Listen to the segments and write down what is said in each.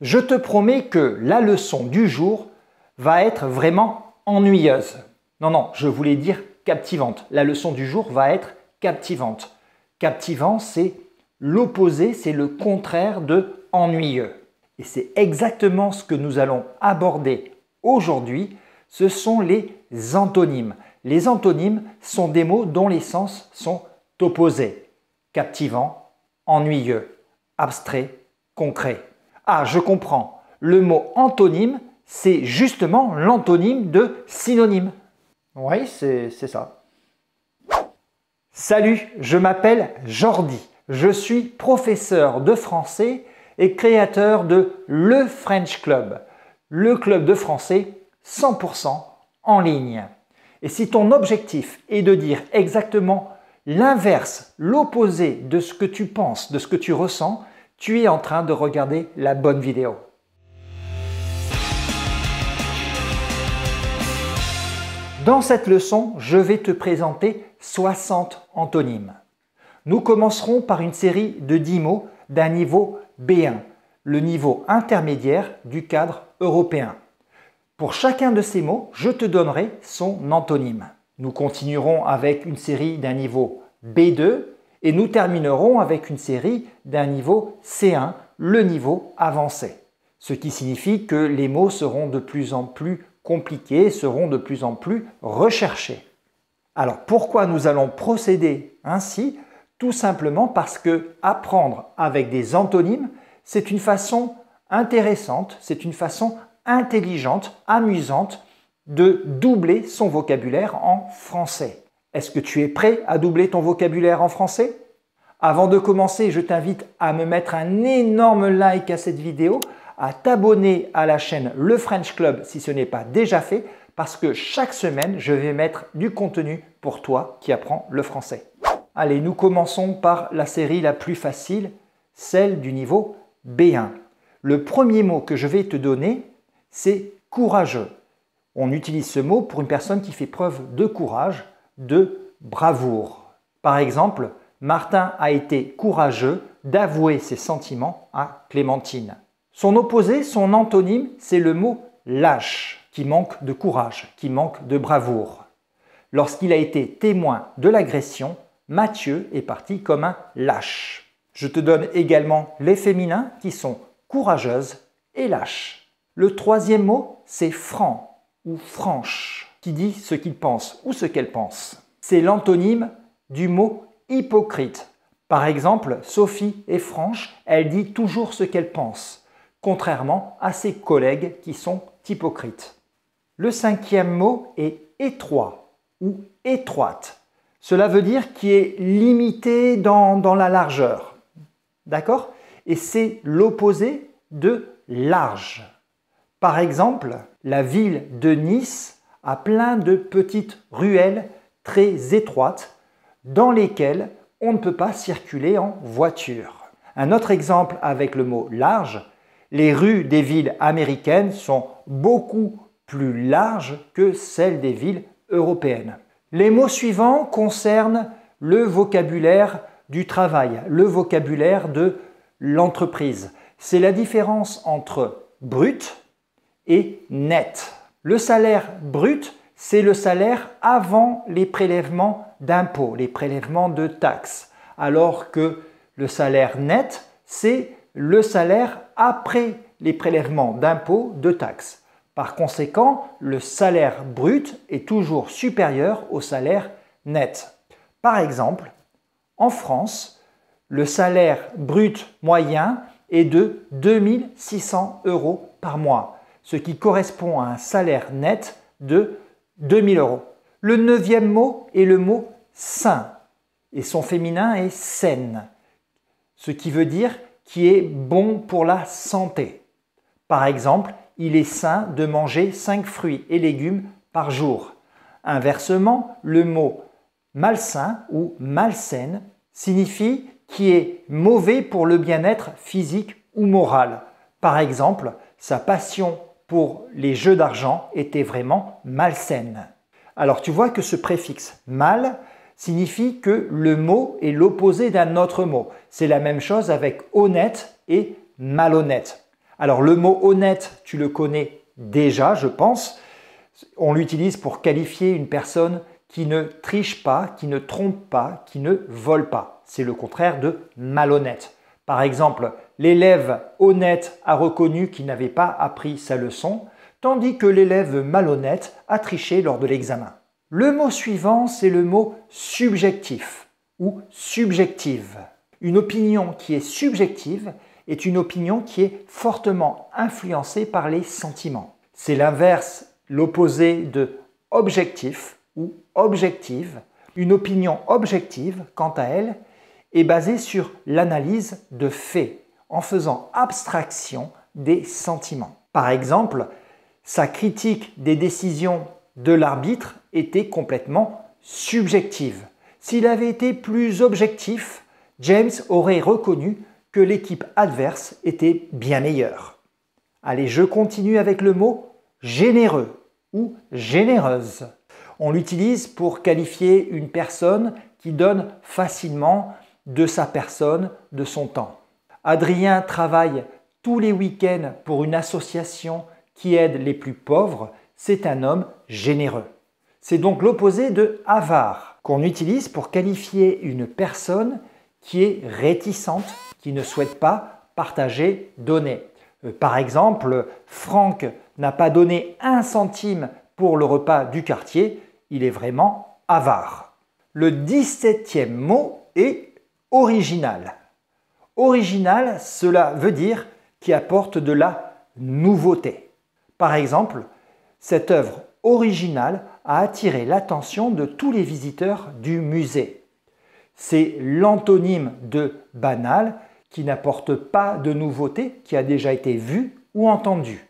je te promets que la leçon du jour va être vraiment ennuyeuse. Non, non, je voulais dire captivante. La leçon du jour va être captivante. Captivant, c'est l'opposé, c'est le contraire de ennuyeux. Et c'est exactement ce que nous allons aborder aujourd'hui. Ce sont les antonymes. Les antonymes sont des mots dont les sens sont opposés. Captivant, ennuyeux, abstrait, concret. Ah, je comprends. Le mot antonyme, c'est justement l'antonyme de synonyme. Oui, c'est ça. Salut, je m'appelle Jordi. Je suis professeur de français et créateur de Le French Club, le club de français 100% en ligne. Et si ton objectif est de dire exactement l'inverse, l'opposé de ce que tu penses, de ce que tu ressens, tu es en train de regarder la bonne vidéo. Dans cette leçon, je vais te présenter 60 antonymes. Nous commencerons par une série de 10 mots d'un niveau B1, le niveau intermédiaire du cadre européen. Pour chacun de ces mots, je te donnerai son antonyme. Nous continuerons avec une série d'un niveau B2 et nous terminerons avec une série d'un niveau C1, le niveau avancé. Ce qui signifie que les mots seront de plus en plus compliqués, seront de plus en plus recherchés. Alors pourquoi nous allons procéder ainsi Tout simplement parce que apprendre avec des antonymes, c'est une façon intéressante, c'est une façon intelligente, amusante de doubler son vocabulaire en français. Est-ce que tu es prêt à doubler ton vocabulaire en français Avant de commencer, je t'invite à me mettre un énorme like à cette vidéo, à t'abonner à la chaîne Le French Club si ce n'est pas déjà fait, parce que chaque semaine, je vais mettre du contenu pour toi qui apprends le français. Allez, nous commençons par la série la plus facile, celle du niveau B1. Le premier mot que je vais te donner, c'est courageux. On utilise ce mot pour une personne qui fait preuve de courage, de bravoure. Par exemple, Martin a été courageux d'avouer ses sentiments à Clémentine. Son opposé, son antonyme, c'est le mot lâche, qui manque de courage, qui manque de bravoure. Lorsqu'il a été témoin de l'agression, Mathieu est parti comme un lâche. Je te donne également les féminins qui sont courageuses et lâches. Le troisième mot, c'est franc ou franche qui dit ce qu'il pense ou ce qu'elle pense. C'est l'antonyme du mot hypocrite. Par exemple, Sophie est franche, elle dit toujours ce qu'elle pense, contrairement à ses collègues qui sont hypocrites. Le cinquième mot est étroit ou étroite. Cela veut dire qui est limité dans, dans la largeur. D'accord Et c'est l'opposé de large. Par exemple, la ville de Nice à plein de petites ruelles très étroites dans lesquelles on ne peut pas circuler en voiture. Un autre exemple avec le mot large, les rues des villes américaines sont beaucoup plus larges que celles des villes européennes. Les mots suivants concernent le vocabulaire du travail, le vocabulaire de l'entreprise. C'est la différence entre brut et net. Le salaire brut, c'est le salaire avant les prélèvements d'impôts, les prélèvements de taxes, alors que le salaire net, c'est le salaire après les prélèvements d'impôts, de taxes. Par conséquent, le salaire brut est toujours supérieur au salaire net. Par exemple, en France, le salaire brut moyen est de 2600 euros par mois, ce qui correspond à un salaire net de 2000 euros. Le neuvième mot est le mot sain et son féminin est saine, ce qui veut dire qui est bon pour la santé. Par exemple, il est sain de manger 5 fruits et légumes par jour. Inversement, le mot malsain ou malsaine signifie qui est mauvais pour le bien-être physique ou moral. Par exemple, sa passion pour les jeux d'argent était vraiment malsaine. Alors tu vois que ce préfixe mal signifie que le mot est l'opposé d'un autre mot. C'est la même chose avec honnête et malhonnête. Alors le mot honnête, tu le connais déjà, je pense. On l'utilise pour qualifier une personne qui ne triche pas, qui ne trompe pas, qui ne vole pas. C'est le contraire de malhonnête. Par exemple, l'élève honnête a reconnu qu'il n'avait pas appris sa leçon, tandis que l'élève malhonnête a triché lors de l'examen. Le mot suivant, c'est le mot subjectif ou subjective. Une opinion qui est subjective est une opinion qui est fortement influencée par les sentiments. C'est l'inverse, l'opposé de objectif ou objective. Une opinion objective, quant à elle, est basé sur l'analyse de faits en faisant abstraction des sentiments. Par exemple, sa critique des décisions de l'arbitre était complètement subjective. S'il avait été plus objectif, James aurait reconnu que l'équipe adverse était bien meilleure. Allez, je continue avec le mot généreux ou généreuse. On l'utilise pour qualifier une personne qui donne facilement de sa personne, de son temps. Adrien travaille tous les week-ends pour une association qui aide les plus pauvres. C'est un homme généreux. C'est donc l'opposé de avare, qu'on utilise pour qualifier une personne qui est réticente, qui ne souhaite pas partager, donner. Euh, par exemple, Franck n'a pas donné un centime pour le repas du quartier, il est vraiment avare. Le 17e mot est original. Original, cela veut dire qui apporte de la nouveauté. Par exemple, cette œuvre originale a attiré l'attention de tous les visiteurs du musée. C'est l'antonyme de banal qui n'apporte pas de nouveauté qui a déjà été vu ou entendu.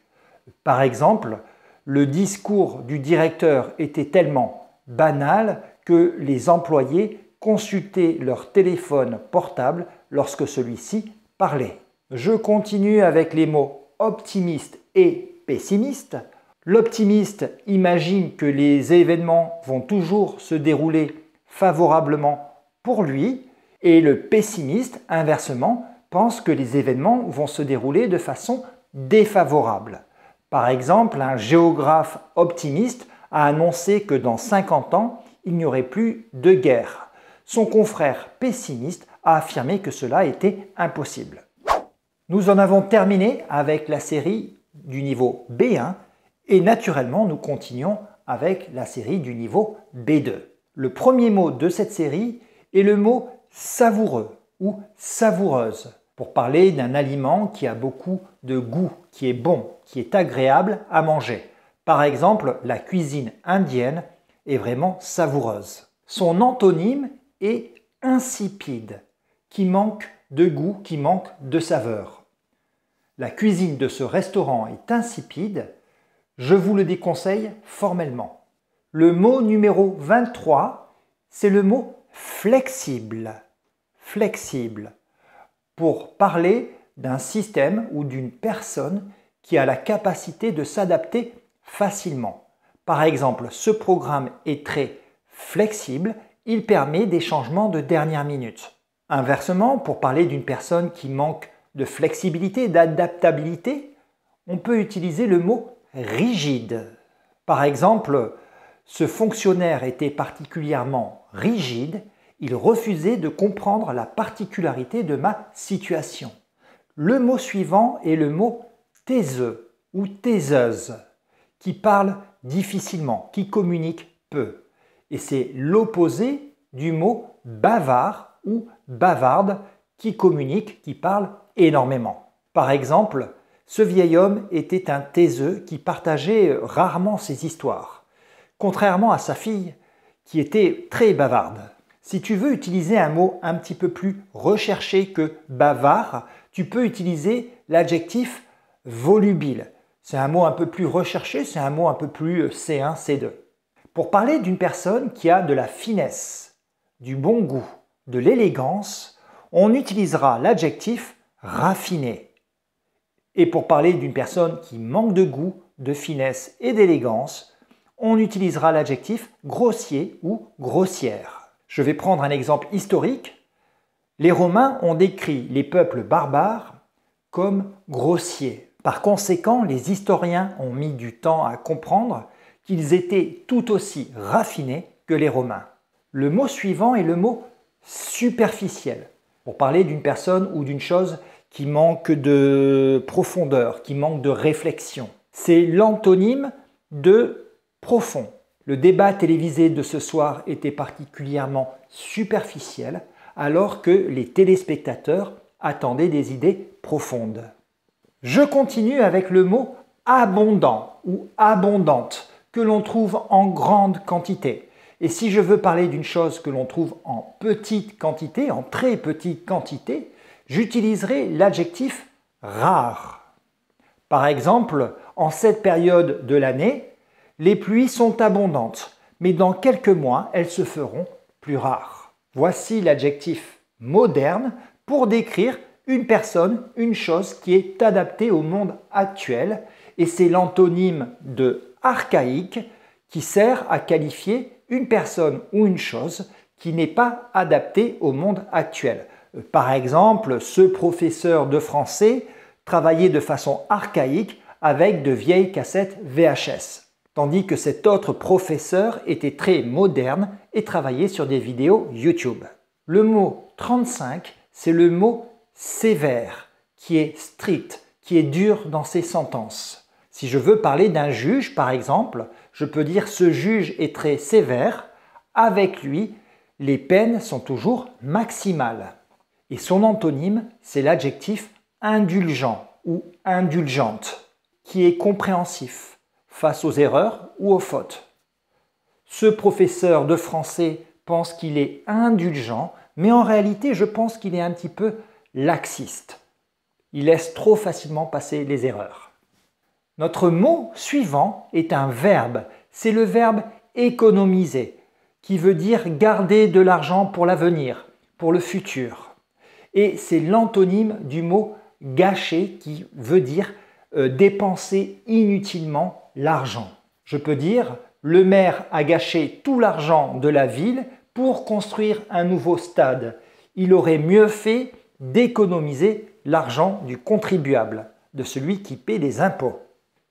Par exemple, le discours du directeur était tellement banal que les employés consulter leur téléphone portable lorsque celui-ci parlait. Je continue avec les mots optimiste et pessimiste. L'optimiste imagine que les événements vont toujours se dérouler favorablement pour lui et le pessimiste, inversement, pense que les événements vont se dérouler de façon défavorable. Par exemple, un géographe optimiste a annoncé que dans 50 ans, il n'y aurait plus de guerre. Son confrère pessimiste a affirmé que cela était impossible. Nous en avons terminé avec la série du niveau B1 et naturellement nous continuons avec la série du niveau B2. Le premier mot de cette série est le mot savoureux ou savoureuse pour parler d'un aliment qui a beaucoup de goût, qui est bon, qui est agréable à manger. Par exemple, la cuisine indienne est vraiment savoureuse. Son antonyme insipide, qui manque de goût, qui manque de saveur. La cuisine de ce restaurant est insipide, je vous le déconseille formellement. Le mot numéro 23, c'est le mot flexible. Flexible, pour parler d'un système ou d'une personne qui a la capacité de s'adapter facilement. Par exemple, ce programme est très flexible il permet des changements de dernière minute. Inversement, pour parler d'une personne qui manque de flexibilité, d'adaptabilité, on peut utiliser le mot rigide. Par exemple, ce fonctionnaire était particulièrement rigide, il refusait de comprendre la particularité de ma situation. Le mot suivant est le mot taiseux ou taiseuse, qui parle difficilement, qui communique peu et c'est l'opposé du mot bavard ou bavarde qui communique, qui parle énormément. Par exemple, ce vieil homme était un taiseux qui partageait rarement ses histoires, contrairement à sa fille qui était très bavarde. Si tu veux utiliser un mot un petit peu plus recherché que bavard, tu peux utiliser l'adjectif volubile. C'est un mot un peu plus recherché, c'est un mot un peu plus C1, C2. Pour parler d'une personne qui a de la finesse, du bon goût, de l'élégance, on utilisera l'adjectif raffiné. Et pour parler d'une personne qui manque de goût, de finesse et d'élégance, on utilisera l'adjectif grossier ou grossière. Je vais prendre un exemple historique. Les Romains ont décrit les peuples barbares comme grossiers. Par conséquent, les historiens ont mis du temps à comprendre qu'ils étaient tout aussi raffinés que les Romains. Le mot suivant est le mot superficiel, pour parler d'une personne ou d'une chose qui manque de profondeur, qui manque de réflexion. C'est l'antonyme de profond. Le débat télévisé de ce soir était particulièrement superficiel, alors que les téléspectateurs attendaient des idées profondes. Je continue avec le mot abondant ou abondante que l'on trouve en grande quantité. Et si je veux parler d'une chose que l'on trouve en petite quantité, en très petite quantité, j'utiliserai l'adjectif rare. Par exemple, en cette période de l'année, les pluies sont abondantes, mais dans quelques mois, elles se feront plus rares. Voici l'adjectif moderne pour décrire une personne, une chose qui est adaptée au monde actuel et c'est l'antonyme de archaïque qui sert à qualifier une personne ou une chose qui n'est pas adaptée au monde actuel. Euh, par exemple, ce professeur de français travaillait de façon archaïque avec de vieilles cassettes VHS, tandis que cet autre professeur était très moderne et travaillait sur des vidéos YouTube. Le mot 35, c'est le mot sévère, qui est strict, qui est dur dans ses sentences. Si je veux parler d'un juge, par exemple, je peux dire ce juge est très sévère, avec lui, les peines sont toujours maximales. Et son antonyme, c'est l'adjectif indulgent ou indulgente, qui est compréhensif face aux erreurs ou aux fautes. Ce professeur de français pense qu'il est indulgent, mais en réalité, je pense qu'il est un petit peu laxiste. Il laisse trop facilement passer les erreurs. Notre mot suivant est un verbe. C'est le verbe économiser, qui veut dire garder de l'argent pour l'avenir, pour le futur. Et c'est l'antonyme du mot gâcher, qui veut dire euh, dépenser inutilement l'argent. Je peux dire, le maire a gâché tout l'argent de la ville pour construire un nouveau stade. Il aurait mieux fait d'économiser l'argent du contribuable, de celui qui paie les impôts.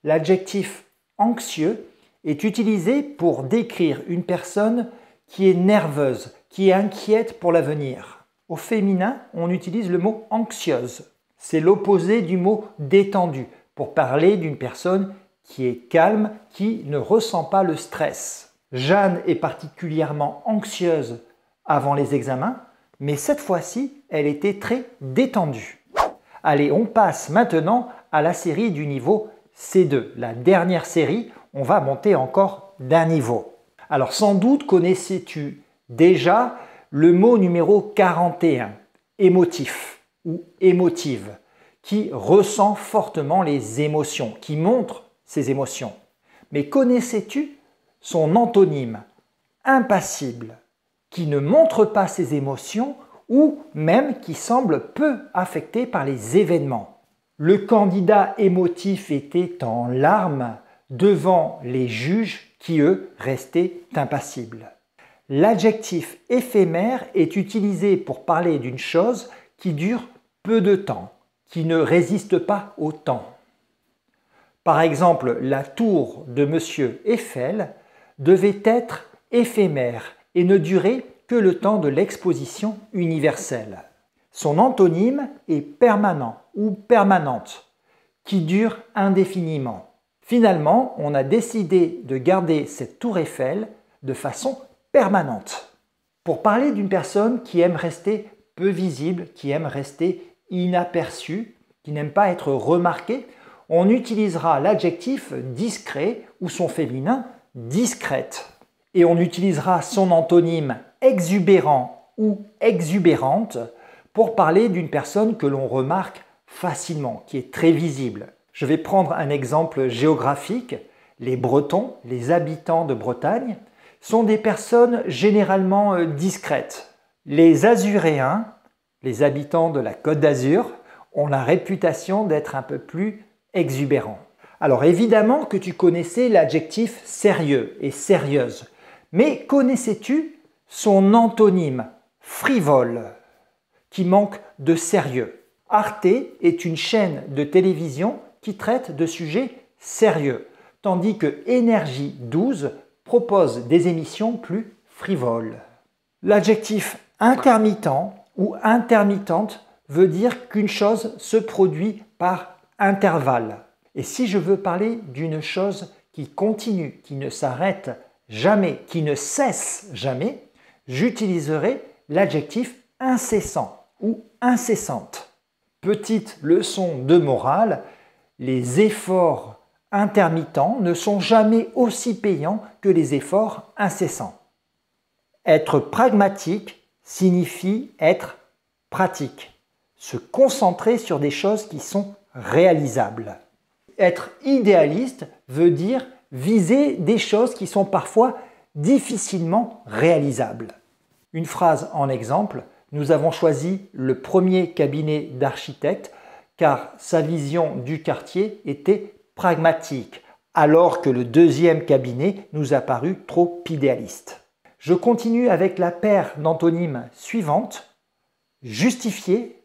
L'adjectif anxieux est utilisé pour décrire une personne qui est nerveuse, qui est inquiète pour l'avenir. Au féminin, on utilise le mot anxieuse. C'est l'opposé du mot détendu pour parler d'une personne qui est calme, qui ne ressent pas le stress. Jeanne est particulièrement anxieuse avant les examens, mais cette fois-ci, elle était très détendue. Allez, on passe maintenant à la série du niveau C2, la dernière série, on va monter encore d'un niveau. Alors sans doute connaissais-tu déjà le mot numéro 41, émotif ou émotive, qui ressent fortement les émotions, qui montre ses émotions. Mais connaissais-tu son antonyme, impassible, qui ne montre pas ses émotions ou même qui semble peu affecté par les événements le candidat émotif était en larmes devant les juges qui, eux, restaient impassibles. L'adjectif éphémère est utilisé pour parler d'une chose qui dure peu de temps, qui ne résiste pas au temps. Par exemple, la tour de M. Eiffel devait être éphémère et ne durer que le temps de l'exposition universelle. Son antonyme est permanent ou permanente, qui dure indéfiniment. Finalement, on a décidé de garder cette tour Eiffel de façon permanente. Pour parler d'une personne qui aime rester peu visible, qui aime rester inaperçue, qui n'aime pas être remarquée, on utilisera l'adjectif discret ou son féminin discrète. Et on utilisera son antonyme exubérant ou exubérante pour parler d'une personne que l'on remarque facilement, qui est très visible. Je vais prendre un exemple géographique. Les Bretons, les habitants de Bretagne, sont des personnes généralement euh, discrètes. Les Azuréens, les habitants de la Côte d'Azur, ont la réputation d'être un peu plus exubérants. Alors évidemment que tu connaissais l'adjectif sérieux et sérieuse, mais connaissais-tu son antonyme frivole qui manque de sérieux. Arte est une chaîne de télévision qui traite de sujets sérieux, tandis que Énergie 12 propose des émissions plus frivoles. L'adjectif intermittent ou intermittente veut dire qu'une chose se produit par intervalle. Et si je veux parler d'une chose qui continue, qui ne s'arrête jamais, qui ne cesse jamais, j'utiliserai l'adjectif incessant ou incessante. Petite leçon de morale, les efforts intermittents ne sont jamais aussi payants que les efforts incessants. Être pragmatique signifie être pratique, se concentrer sur des choses qui sont réalisables. Être idéaliste veut dire viser des choses qui sont parfois difficilement réalisables. Une phrase en exemple, nous avons choisi le premier cabinet d'architectes car sa vision du quartier était pragmatique, alors que le deuxième cabinet nous a paru trop idéaliste. Je continue avec la paire d'antonymes suivantes, justifié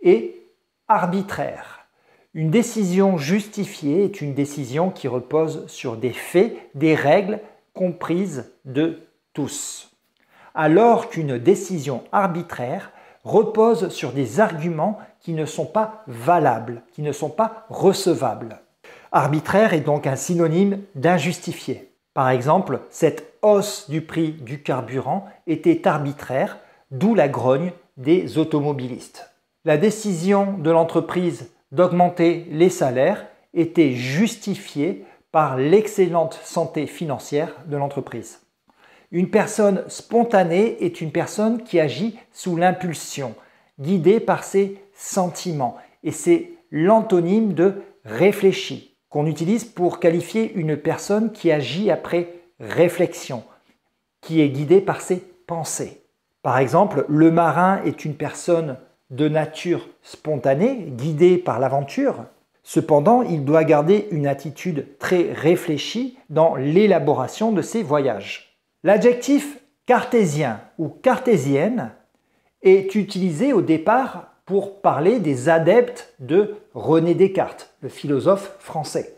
et arbitraire. Une décision justifiée est une décision qui repose sur des faits, des règles comprises de tous alors qu'une décision arbitraire repose sur des arguments qui ne sont pas valables, qui ne sont pas recevables. Arbitraire est donc un synonyme d'injustifié. Par exemple, cette hausse du prix du carburant était arbitraire, d'où la grogne des automobilistes. La décision de l'entreprise d'augmenter les salaires était justifiée par l'excellente santé financière de l'entreprise. Une personne spontanée est une personne qui agit sous l'impulsion, guidée par ses sentiments. Et c'est l'antonyme de réfléchi qu'on utilise pour qualifier une personne qui agit après réflexion, qui est guidée par ses pensées. Par exemple, le marin est une personne de nature spontanée, guidée par l'aventure. Cependant, il doit garder une attitude très réfléchie dans l'élaboration de ses voyages. L'adjectif cartésien ou cartésienne est utilisé au départ pour parler des adeptes de René Descartes, le philosophe français.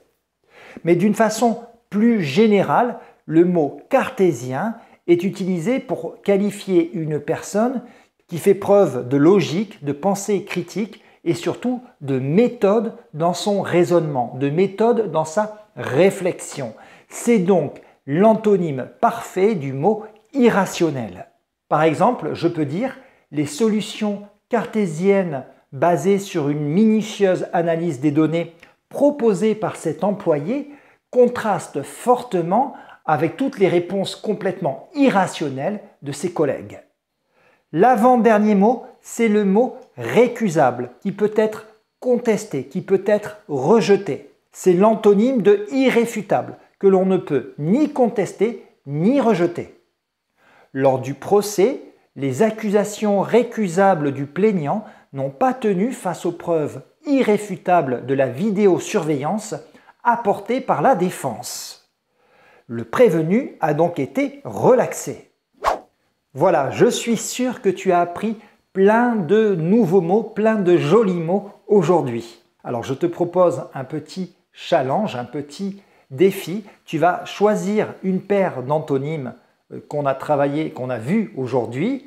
Mais d'une façon plus générale, le mot cartésien est utilisé pour qualifier une personne qui fait preuve de logique, de pensée critique et surtout de méthode dans son raisonnement, de méthode dans sa réflexion. C'est donc l'antonyme parfait du mot irrationnel. Par exemple, je peux dire les solutions cartésiennes basées sur une minutieuse analyse des données proposées par cet employé contrastent fortement avec toutes les réponses complètement irrationnelles de ses collègues. L'avant-dernier mot, c'est le mot récusable, qui peut être contesté, qui peut être rejeté. C'est l'antonyme de irréfutable que l'on ne peut ni contester ni rejeter. Lors du procès, les accusations récusables du plaignant n'ont pas tenu face aux preuves irréfutables de la vidéosurveillance apportée par la défense. Le prévenu a donc été relaxé. Voilà, je suis sûr que tu as appris plein de nouveaux mots, plein de jolis mots aujourd'hui. Alors je te propose un petit challenge, un petit défi, tu vas choisir une paire d'antonymes euh, qu'on a travaillé, qu'on a vu aujourd'hui.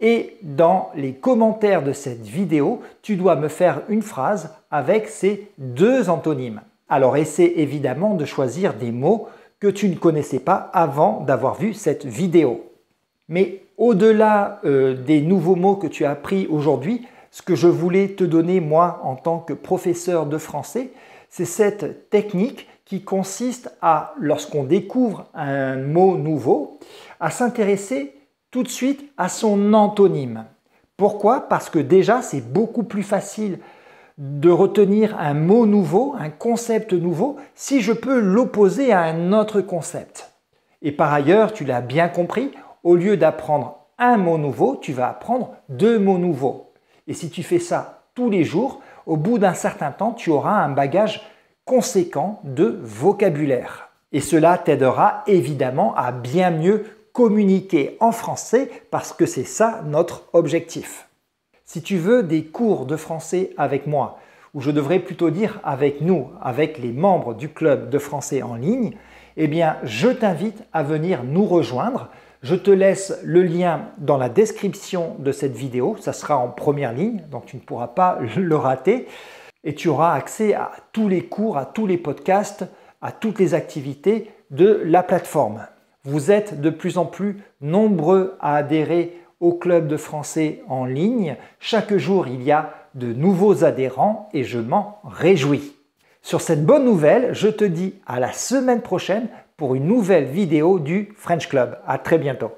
Et dans les commentaires de cette vidéo, tu dois me faire une phrase avec ces deux antonymes. Alors essaie évidemment de choisir des mots que tu ne connaissais pas avant d'avoir vu cette vidéo. Mais au-delà euh, des nouveaux mots que tu as appris aujourd'hui, ce que je voulais te donner moi en tant que professeur de français, c'est cette technique qui consiste à, lorsqu'on découvre un mot nouveau, à s'intéresser tout de suite à son antonyme. Pourquoi Parce que déjà, c'est beaucoup plus facile de retenir un mot nouveau, un concept nouveau, si je peux l'opposer à un autre concept. Et par ailleurs, tu l'as bien compris, au lieu d'apprendre un mot nouveau, tu vas apprendre deux mots nouveaux. Et si tu fais ça tous les jours, au bout d'un certain temps, tu auras un bagage conséquent de vocabulaire. Et cela t'aidera évidemment à bien mieux communiquer en français parce que c'est ça notre objectif. Si tu veux des cours de français avec moi, ou je devrais plutôt dire avec nous, avec les membres du club de français en ligne, eh bien je t'invite à venir nous rejoindre. Je te laisse le lien dans la description de cette vidéo, ça sera en première ligne, donc tu ne pourras pas le rater et tu auras accès à tous les cours, à tous les podcasts, à toutes les activités de la plateforme. Vous êtes de plus en plus nombreux à adhérer au club de français en ligne. Chaque jour, il y a de nouveaux adhérents et je m'en réjouis. Sur cette bonne nouvelle, je te dis à la semaine prochaine pour une nouvelle vidéo du French Club. À très bientôt.